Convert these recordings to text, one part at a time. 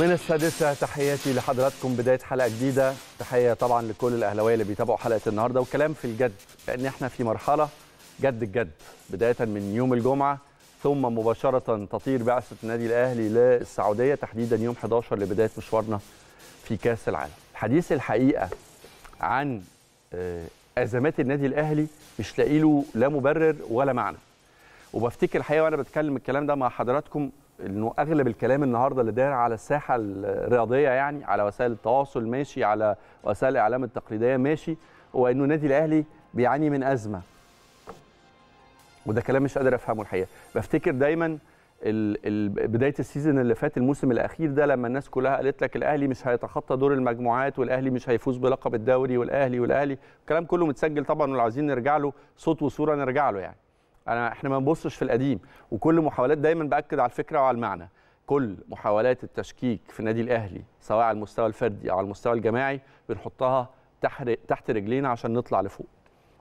من السادسة تحياتي لحضراتكم بداية حلقة جديدة تحية طبعا لكل الأهلاوية اللي بيتابعوا حلقة النهاردة وكلام في الجد لأن احنا في مرحلة جد الجد بداية من يوم الجمعة ثم مباشرة تطير بعثة النادي الأهلي للسعودية تحديدا يوم 11 لبداية مشوارنا في كأس العالم حديث الحقيقة عن آه، أزمات النادي الأهلي مش لاقي له لا مبرر ولا معنى وبفتكر الحقيقه وانا بتكلم الكلام ده مع حضراتكم انه اغلب الكلام النهارده اللي داير على الساحه الرياضيه يعني على وسائل التواصل ماشي على وسائل الاعلام التقليديه ماشي هو انه النادي الاهلي بيعاني من ازمه وده كلام مش قادر افهمه الحقيقه بفتكر دايما بدايه السيزون اللي فات الموسم الاخير ده لما الناس كلها قالت لك الاهلي مش هيتخطى دور المجموعات والاهلي مش هيفوز بلقب الدوري والاهلي والاهلي الكلام كله متسجل طبعا ولو عايزين نرجع له صوت وصوره نرجع له يعني انا احنا ما بنبصش في القديم وكل محاولات دايما باكد على الفكره وعلى المعنى كل محاولات التشكيك في النادي الاهلي سواء على المستوى الفردي او على المستوى الجماعي بنحطها تحت رجلينا عشان نطلع لفوق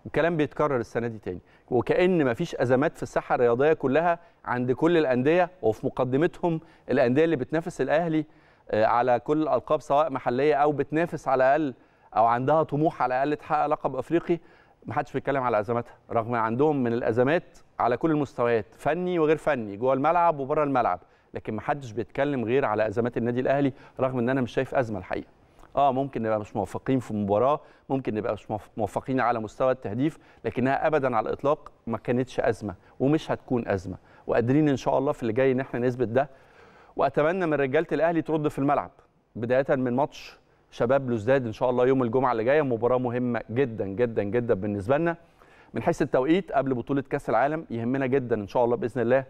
والكلام بيتكرر السنه دي تاني وكان مفيش ازمات في الساحه الرياضيه كلها عند كل الانديه وفي مقدمتهم الانديه اللي بتنافس الاهلي آه، على كل الالقاب سواء محليه او بتنافس على الاقل او عندها طموح على الاقل تحقق لقب افريقي ما حدش بيتكلم على ازماتها رغم عندهم من الازمات على كل المستويات فني وغير فني جوه الملعب وبره الملعب لكن ما حدش بيتكلم غير على ازمات النادي الاهلي رغم ان انا مش شايف ازمه الحقيقه اه ممكن نبقى مش موفقين في مباراه ممكن نبقى مش موفقين على مستوى التهديف لكنها ابدا على الاطلاق ما كانتش ازمه ومش هتكون ازمه وقادرين ان شاء الله في اللي جاي ان احنا نثبت ده واتمنى من رجاله الاهلي ترد في الملعب بدايه من ماتش شباب لوزداد ان شاء الله يوم الجمعه اللي جايه مباراه مهمه جدا جدا جدا بالنسبه لنا من حيث التوقيت قبل بطوله كاس العالم يهمنا جدا ان شاء الله باذن الله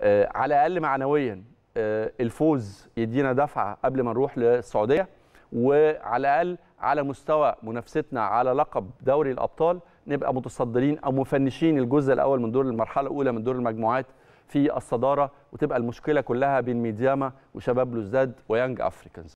آه، على الاقل معنويا آه، الفوز يدينا دفعه قبل ما نروح للسعوديه وعلى الاقل على مستوى منافستنا على لقب دوري الابطال نبقى متصدرين او مفنشين الجزء الاول من دور المرحله الاولى من دور المجموعات في الصداره وتبقى المشكله كلها بين ميدياما وشباب لوزداد ويانج افريكانز